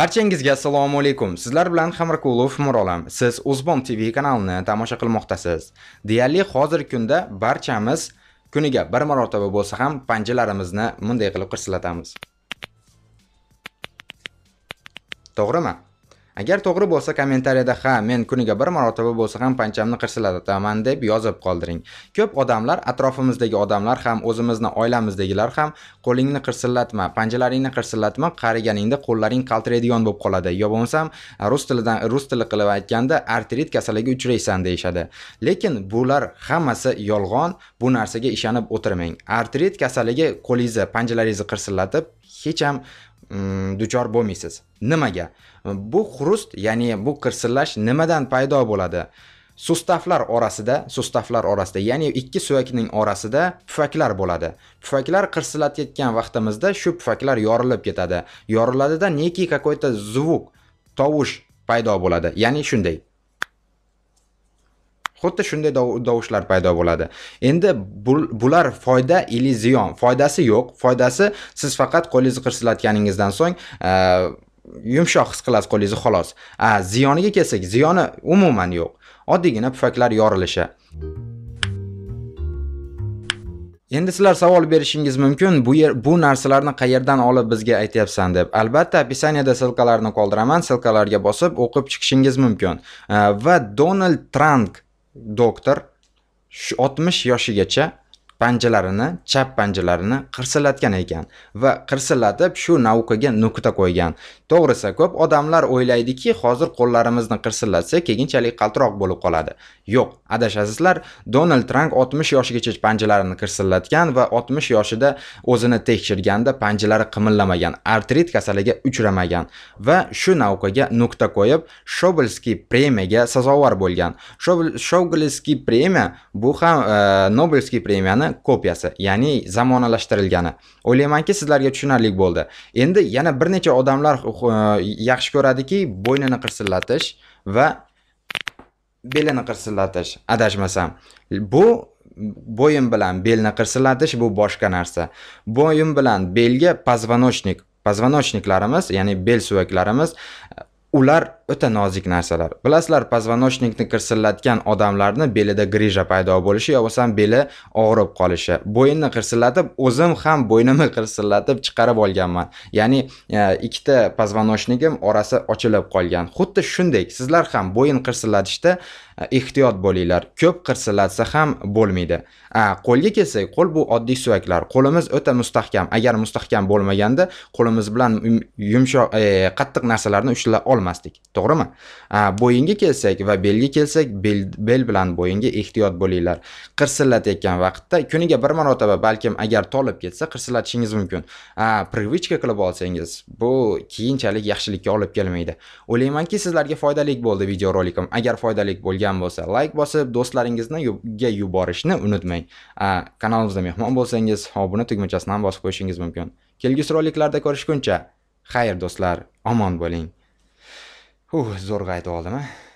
Barchangizga assalomu alaykum. Sizlar bilan Xamirqulov Murolam. Siz O'zbon TV kanalini tomosha qilmoqdasiz. Deyarli hozirgi kunda barchamiz kuniga bir marotaba bo'lsa ham panjalarimizni bunday qilib qirsillatamiz. To'g'rimi? agar to'g'ri bo'lsa kommentariyada ha men kuniga bir marotaba bo'lsa ham panchamni qirsilataman deb yozib qoldiring ko'p odamlar atrofimizdagi odamlar ham o'zimizni oilamizdagilar ham qo'lingni qirsillatma panjalaringni qirsillatma qariganingda qo'llaring qaltiraydigan bo'lib qoladi yo bo'lmasam rus tilidan rus tili qilib aytganda artrit kasaliga uchraysan deyishadi lekin bular hammasi yolg'on bu narsaga ishonib o'tirmang artrit kasaligi qo'lingizni panjalaringizni qirsillatib hech ham duchor bo'lmaysiz nimaga bu xrust ya'ni bu qirsillash nimadan paydo bo'ladi sustavlar orasida sustavlar orasida ya'ni ikki suyakning orasida pufaklar bo'ladi pufaklar qirsillatayotgan vaqtimizda shu pufaklar yorilib ketadi yoriladida neki какой то звук tovush paydo bo'ladi ya'ni shunday xuddi shunday dovushlar paydo bo'ladi endi bular foyda или ziyon foydasi yo'q foydasi siz faqat qo'lingizni qirsillatganingizdan so'ng yumshoq his qilasiz qo'lingizni xolos a ziyoniga kelsak ziyoni umuman yo'q oddiygina pufaklar yorilishi Endi sizlar savol berishingiz mumkin, bu yer bu narsalarni qayerdan olib bizga aytyapsan deb. Albatta, описаниеda silkalarni qoldiraman, silkalarga bosib o'qib chiqishingiz mumkin. Va Donald trank doktor 60 yoshigacha panjalarini chap panjalarini qirsillatgan ekan va qirsillatib shu naukaga nuqta qo'ygan to'g'risi ko'p odamlar o'ylaydiki hozir qo'llarimizni qirsillatsa keyinchalik qaltiroq bo'lib qoladi yo'q adashasizlar donald tramp 60 yoshigacha panjalarini qirsillatgan va 60 yoshida o'zini tekshirganda panjalari qimillamagan artrit kasaliga uchramagan va shu naukaga nuqta qo'yib shobelskiy premiyaga sazovor bo'lgan shobelskiy premiya bu ham e, nobelskiy premiyani kopiyasi ya'ni zamonalashtirilgani o'ylaymanki sizlarga tushunarli bo'ldi endi yana bir necha odamlar uh, uh, yaxshi ko'radiki bo'ynini qirsillatish va belini qirsillatish adashmasam bu bo'yin bilan belni qirsillatish bu boshqa narsa bo'yin bilan belga poзвоночник позвоночникlarimiz ya'ni bel suyaklarimiz Ular o'ta nozik narsalar. Bilasizlar, pazvanochnikni qirsillatgan odamlarni belida grija paydo bo'lishi yo bo'lmasam beli og'rib qolishi. Bo'yinni qirsillatib, o'zim ham bo'ynimni qirsillatib chiqarib olganman. Ya'ni e, ikkita pazvanochnikim orasi ochilib qolgan. Xuddi shunday, sizlar ham bo'yin qirsillatishda e, ehtiyot bo'linglar. Ko'p qirsillatsa ham bo'lmaydi. Qo'lga kelsak, qo'l bu oddiy suyaklar. Qo'limiz o'ta mustahkam. Agar mustahkam bo'lmaganda, qo'limiz bilan yumshoq, e, qattiq narsalarni ushlab olmasdik to'g'rimi bo'yinga kelsak va belga kelsak bel, bel bilan bo'yinga ehtiyot bo'linglar qirsillatayotgan vaqtda kuniga bir marotaba balkim agar tolib ketsa qirsillatishingiz mumkin привычка qilib olsangiz bu keyinchalik yaxshilikka olib kelmaydi o'ylaymanki sizlarga foydali bo'ldi videorolikim agar foydali bo'lgan bo'lsa layk bosib do'stlaringizga yuborishni unutmang kanalimizda mehmon bo'lsangiz obuna tugmachasini ham bosib qo'yishingiz mumkin kelgusi roliklarda ko'rishguncha xayr do'stlar omon bo'ling uh zo'rg'a aytib oldim